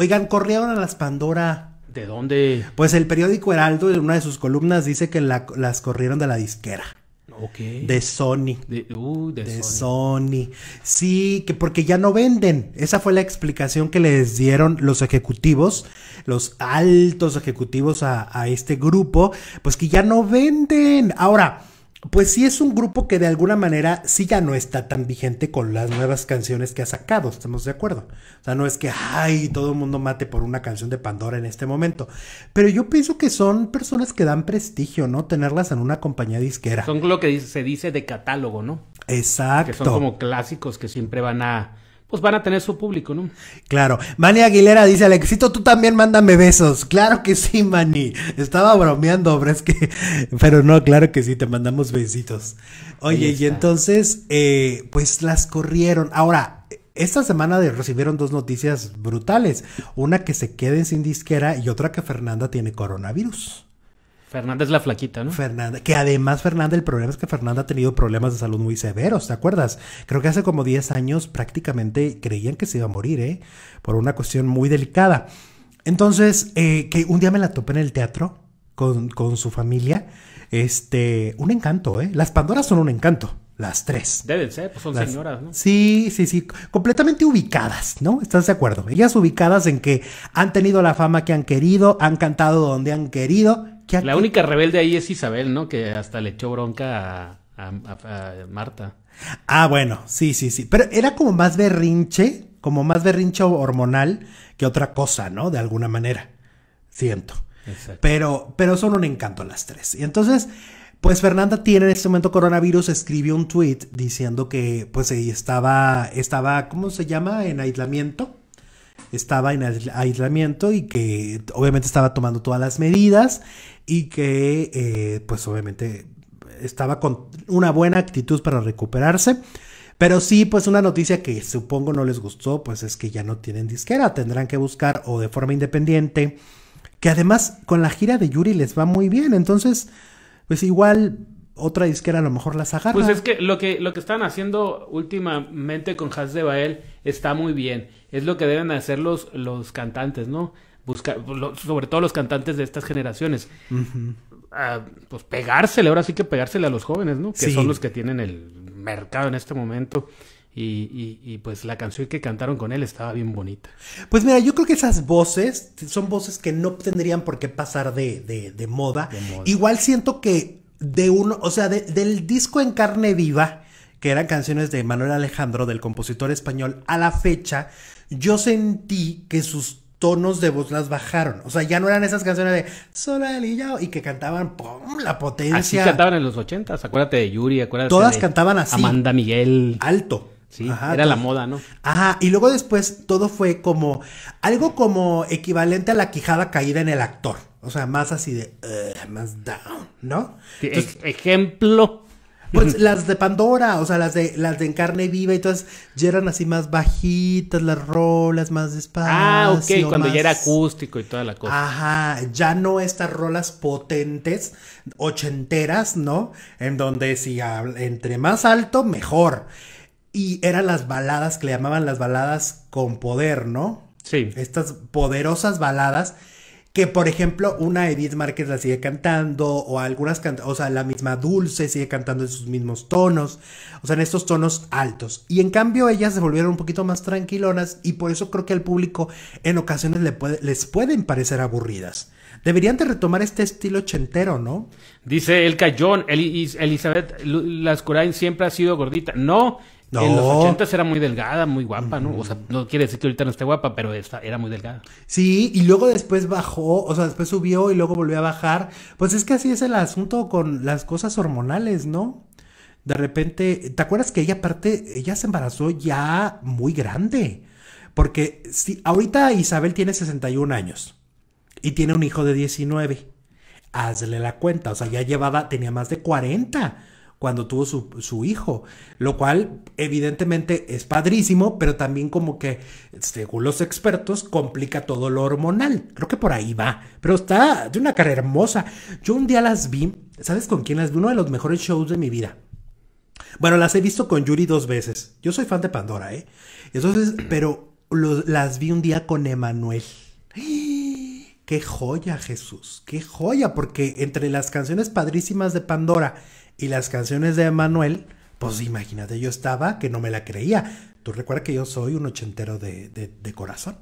Oigan, corrieron a las Pandora. ¿De dónde? Pues el periódico Heraldo, en una de sus columnas, dice que las corrieron de la disquera. Ok. De Sony. De, uh, Sony. Sí, que porque ya no venden. Esa fue la explicación que les dieron los ejecutivos, los altos ejecutivos a, a este grupo, pues que ya no venden. Ahora, pues sí es un grupo que de alguna manera sí ya no está tan vigente con las nuevas canciones que ha sacado, estamos de acuerdo. O sea, no es que, ay, todo el mundo mate por una canción de Pandora en este momento. Pero yo pienso que son personas que dan prestigio, ¿no? Tenerlas en una compañía disquera. Son lo que se dice de catálogo, ¿no? Exacto. Que son como clásicos que siempre van a pues van a tener su público, ¿no? Claro. Mani Aguilera dice, Alexito, tú también mándame besos. Claro que sí, Mani. Estaba bromeando, pero es que... Pero no, claro que sí, te mandamos besitos. Oye, y entonces, eh, pues las corrieron. Ahora, esta semana recibieron dos noticias brutales. Una que se queden sin disquera y otra que Fernanda tiene coronavirus. Fernanda es la flaquita, ¿no? Fernanda, que además Fernanda, el problema es que Fernanda ha tenido problemas de salud muy severos, ¿te acuerdas? Creo que hace como 10 años prácticamente creían que se iba a morir, ¿eh? Por una cuestión muy delicada. Entonces, eh, que un día me la topé en el teatro con, su familia. Este, un encanto, ¿eh? Las Pandoras son un encanto. Las tres. Deben ser, pues son señoras, ¿no? Sí, sí, sí. Completamente ubicadas, ¿no? ¿Estás de acuerdo? Ellas ubicadas en que han tenido la fama que han querido, han cantado donde han querido la única rebelde ahí es Isabel, ¿no? Que hasta le echó bronca a, Marta. Ah, bueno, sí, sí, sí. Pero era como más berrinche, como más berrinche hormonal que otra cosa, ¿no? De alguna manera. Siento. Pero, pero son un encanto las tres. Y entonces, pues Fernanda tiene en este momento coronavirus, escribió un tweet diciendo que pues estaba, estaba, ¿cómo se llama? En aislamiento estaba en aislamiento y que obviamente estaba tomando todas las medidas y que eh, pues obviamente estaba con una buena actitud para recuperarse. Pero sí, pues una noticia que supongo no les gustó, pues es que ya no tienen disquera, tendrán que buscar o de forma independiente, que además con la gira de Yuri les va muy bien, entonces pues igual otra disquera a lo mejor las agarra. Pues es que lo que, lo que están haciendo últimamente con Has de Bael está muy bien. Es lo que deben hacer los, los cantantes, ¿no? Buscar, sobre todo los cantantes de estas generaciones. Ah, pues pegársele, ahora sí que pegársele a los jóvenes, ¿no? Que son los que tienen el mercado en este momento. Y, pues la canción que cantaron con él estaba bien bonita. Pues mira, yo creo que esas voces son voces que no tendrían por qué pasar de moda. Igual siento que de uno, o sea, del disco en carne viva, que eran canciones de Manuel Alejandro, del compositor español, a la fecha, yo sentí que sus tonos de voz las bajaron. O sea, ya no eran esas canciones de Sola el y que cantaban ¡pum! la potencia. Así cantaban en los ochentas, acuérdate de Yuri, acuérdate Todas cantaban así. Amanda Miguel. Alto. Sí, era la moda, ¿no? Ajá, y luego después todo fue como algo como equivalente a la quijada caída en el actor. O sea, más así de más down, ¿no? ejemplo. Pues las de Pandora, o sea, las de las de carne Viva y todas, ya eran así más bajitas, las rolas más despacio. Ah, ok, cuando ya era acústico y toda la cosa. Ajá, ya no estas rolas potentes, ochenteras, ¿no? En donde si entre más alto, mejor. Y eran las baladas que le llamaban las baladas con poder, ¿no? Sí. Estas poderosas baladas que por ejemplo una Edith Márquez la sigue cantando o algunas can o sea, la misma Dulce sigue cantando en sus mismos tonos, o sea, en estos tonos altos. Y en cambio ellas se volvieron un poquito más tranquilonas y por eso creo que al público en ocasiones le puede les pueden parecer aburridas. Deberían de retomar este estilo ochentero, ¿no? Dice el Cayón, el Elizabeth Lascurain siempre ha sido gordita. No, no. En los ochentas era muy delgada, muy guapa, ¿no? O sea, no quiere decir que ahorita no esté guapa, pero era muy delgada. Sí, y luego después bajó, o sea, después subió y luego volvió a bajar. Pues es que así es el asunto con las cosas hormonales, ¿no? De repente, ¿te acuerdas que ella aparte, ella se embarazó ya muy grande? Porque si, ahorita Isabel tiene 61 años y tiene un hijo de 19. Hazle la cuenta, o sea, ya llevaba, tenía más de 40 cuando tuvo su, hijo, lo cual evidentemente es padrísimo, pero también como que, según los expertos, complica todo lo hormonal. Creo que por ahí va, pero está de una cara hermosa. Yo un día las vi, ¿sabes con quién las vi? Uno de los mejores shows de mi vida. Bueno, las he visto con Yuri dos veces. Yo soy fan de Pandora, ¿eh? Entonces, pero las vi un día con Emanuel. ¡Qué joya, Jesús! ¡Qué joya! Porque entre las canciones padrísimas de Pandora y las canciones de Manuel, pues imagínate, yo estaba que no me la creía. Tú recuerdas que yo soy un ochentero de, de, de corazón.